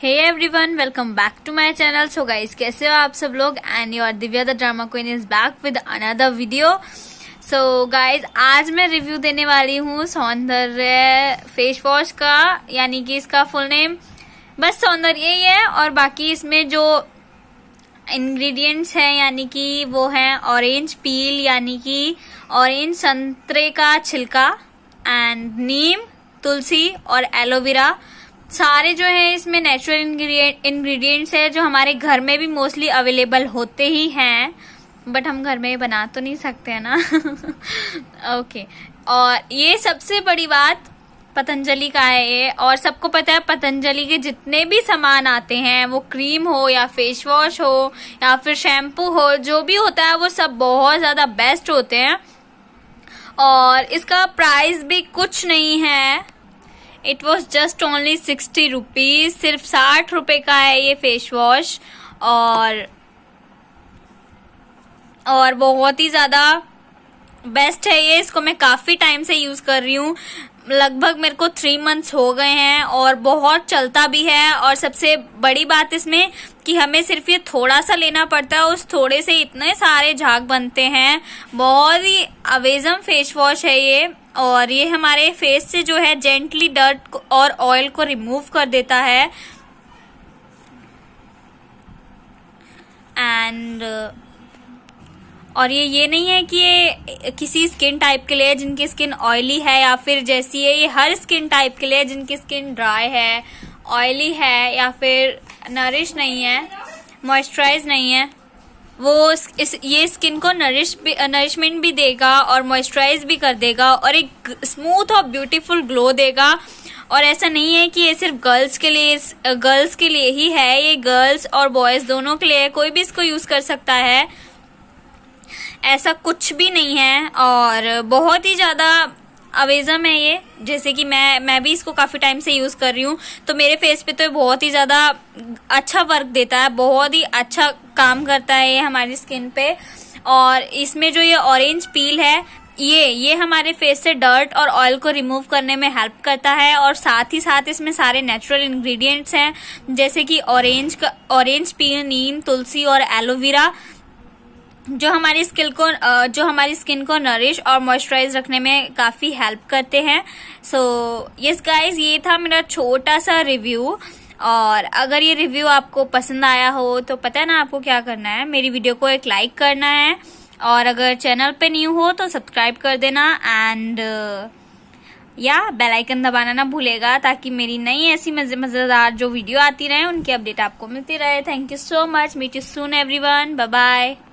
Hey everyone welcome back to my channel so guys कैसे हो आप सब लोग and your Divya the drama queen is back with another video so guys आज मैं रिव्यू देने वाली हूँ सौंदर्य फेस वॉश का यानी कि इसका फुल नेम बस सौंदर्य यही है और बाकी इसमें जो इंग्रेडिएंट्स हैं यानी कि वो हैं ऑरेंज पील यानी कि ऑरेंज संतरे का छिलका एंड नीम तुलसी और एलोवेरा सारे जो है इसमें नेचुरल इंग्रेडिएंट्स है जो हमारे घर में भी मोस्टली अवेलेबल होते ही हैं बट हम घर में बना तो नहीं सकते है ना ओके okay. और ये सबसे बड़ी बात पतंजलि का है ये और सबको पता है पतंजलि के जितने भी सामान आते हैं वो क्रीम हो या फेस वॉश हो या फिर शैम्पू हो जो भी होता है वो सब बहुत ज़्यादा बेस्ट होते हैं और इसका प्राइस भी कुछ नहीं है it was just only sixty rupees सिर्फ साठ रुपए का है ये फेस वॉश और और बहुत ही ज़्यादा बेस्ट है ये इसको मैं काफ़ी टाइम से यूज़ कर रही हूँ लगभग मेरे को थ्री मंथ्स हो गए हैं और बहुत चलता भी है और सबसे बड़ी बात इसमें कि हमें सिर्फ ये थोड़ा सा लेना पड़ता है उस थोड़े से इतने सारे झाग बनते हैं बहुत ही अवेजम फेस वॉश है ये और ये हमारे फेस से जो है जेंटली डर्ट और ऑयल को रिमूव कर देता है एंड और ये ये नहीं है कि ये किसी स्किन टाइप के लिए जिनकी स्किन ऑयली है या फिर जैसी है ये हर स्किन टाइप के लिए जिनकी स्किन ड्राई है ऑयली है या फिर नरिश नहीं है मॉइस्चराइज नहीं है वो इस ये स्किन को नरिश भी नरिशमेंट भी देगा और मॉइस्चराइज भी कर देगा और एक स्मूथ और ब्यूटीफुल ग्लो देगा और ऐसा नहीं है कि ये सिर्फ गर्ल्स के लिए गर्ल्स के लिए ही है ये गर्ल्स और बॉयज दोनों के लिए है कोई भी इसको यूज कर सकता है ऐसा कुछ भी नहीं है और बहुत ही ज़्यादा अवेजम है ये जैसे कि मैं मैं भी इसको काफ़ी टाइम से यूज़ कर रही हूँ तो मेरे फेस पे तो ये बहुत ही ज़्यादा अच्छा वर्क देता है बहुत ही अच्छा काम करता है ये हमारी स्किन पे और इसमें जो ये ऑरेंज पील है ये ये हमारे फेस से डर्ट और ऑयल को रिमूव करने में हेल्प करता है और साथ ही साथ इसमें सारे नेचुरल इंग्रेडिएंट्स हैं जैसे कि ऑरेंज ऑरेंज पील नीम तुलसी और एलोवेरा जो हमारी स्किन को जो हमारी स्किन को नरिश और मॉइस्चराइज रखने में काफ़ी हेल्प करते हैं सो यस गाइस ये था मेरा छोटा सा रिव्यू और अगर ये रिव्यू आपको पसंद आया हो तो पता है ना आपको क्या करना है मेरी वीडियो को एक लाइक करना है और अगर चैनल पे न्यू हो तो सब्सक्राइब कर देना एंड या बेल आइकन दबाना ना भूलेगा ताकि मेरी नई ऐसी मजेदार जो वीडियो आती रहे उनकी अपडेट आपको मिलती रहे thank you so much meet you soon everyone bye bye